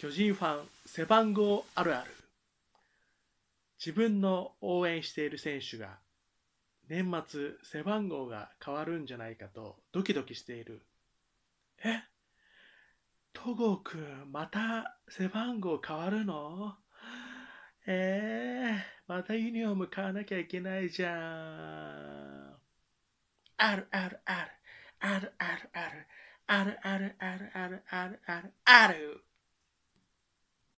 巨人ファン背番号あるある自分の応援している選手が年末背番号が変わるんじゃないかとドキドキしているえ戸郷くんまた背番号変わるのえー、またユニフォーム買わなきゃいけないじゃんあるあるあるあるあるあるあるあるあるあるあるあるある